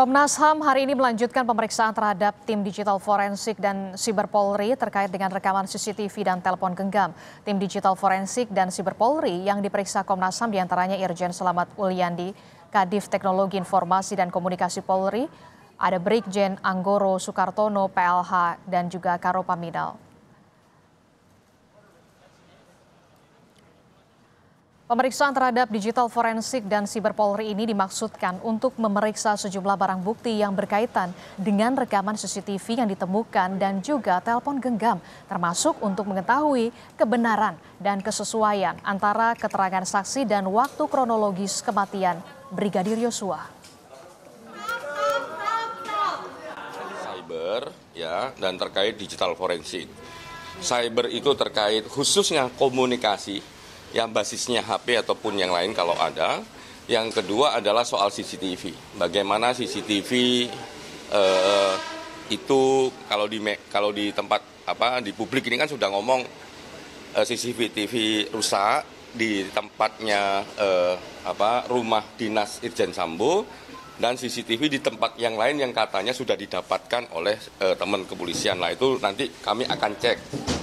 Komnas HAM hari ini melanjutkan pemeriksaan terhadap tim digital forensik dan siber Polri terkait dengan rekaman CCTV dan telepon genggam. Tim digital forensik dan siber Polri yang diperiksa Komnas HAM diantaranya Irjen Selamat Uliandi, Kadif Teknologi Informasi dan Komunikasi Polri, ada Brigjen Anggoro Sukartono, PLH, dan juga Karo Paminal. Pemeriksaan terhadap digital forensik dan siber Polri ini dimaksudkan untuk memeriksa sejumlah barang bukti yang berkaitan dengan rekaman CCTV yang ditemukan dan juga telepon genggam, termasuk untuk mengetahui kebenaran dan kesesuaian antara keterangan saksi dan waktu kronologis kematian Brigadir Yosua. Cyber ya dan terkait digital forensik. Cyber itu terkait khususnya komunikasi yang basisnya HP ataupun yang lain kalau ada. Yang kedua adalah soal CCTV. Bagaimana CCTV eh, itu kalau di kalau di tempat apa di publik ini kan sudah ngomong eh, CCTV rusak di tempatnya eh, apa rumah dinas Irjen Sambo dan CCTV di tempat yang lain yang katanya sudah didapatkan oleh eh, teman kepolisian. Nah, itu nanti kami akan cek